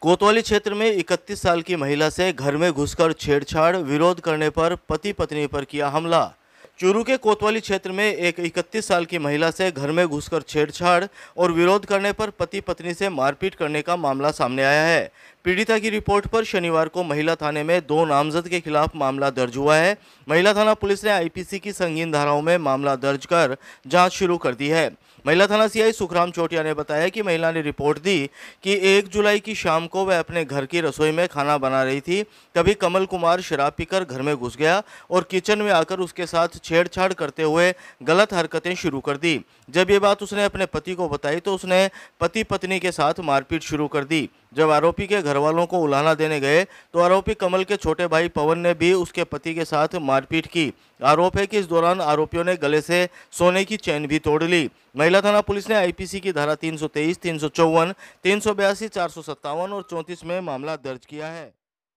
कोतवाली क्षेत्र में 31 साल की महिला से घर में घुसकर छेड़छाड़ विरोध करने पर पति पत्नी पर किया हमला चूरू के कोतवाली क्षेत्र में एक 31 साल की महिला से घर में घुसकर छेड़छाड़ और विरोध करने पर पति पत्नी से मारपीट करने का मामला सामने आया है पीड़िता की रिपोर्ट पर शनिवार को महिला थाने में दो नामजद के खिलाफ मामला दर्ज हुआ है महिला थाना पुलिस ने आईपीसी की संगीन धाराओं में मामला दर्ज कर जांच शुरू कर दी है महिला थाना सीआई सुखराम चोटिया ने बताया कि महिला ने रिपोर्ट दी कि एक जुलाई की शाम को वह अपने घर की रसोई में खाना बना रही थी तभी कमल कुमार शराब पीकर घर में घुस गया और किचन में आकर उसके साथ छेड़छाड़ करते हुए गलत हरकतें शुरू कर दी जब ये बात उसने अपने पति को बताई तो उसने पति पत्नी के साथ मारपीट शुरू कर दी जब आरोपी के घर वालों को उलाना देने गए तो आरोपी कमल के छोटे भाई पवन ने भी उसके पति के साथ मारपीट की आरोप है कि इस दौरान आरोपियों ने गले से सोने की चैन भी तोड़ ली महिला थाना पुलिस ने आईपीसी की धारा 323, तीन सौ बयासी चार सौ सत्तावन और चौंतीस में मामला दर्ज किया है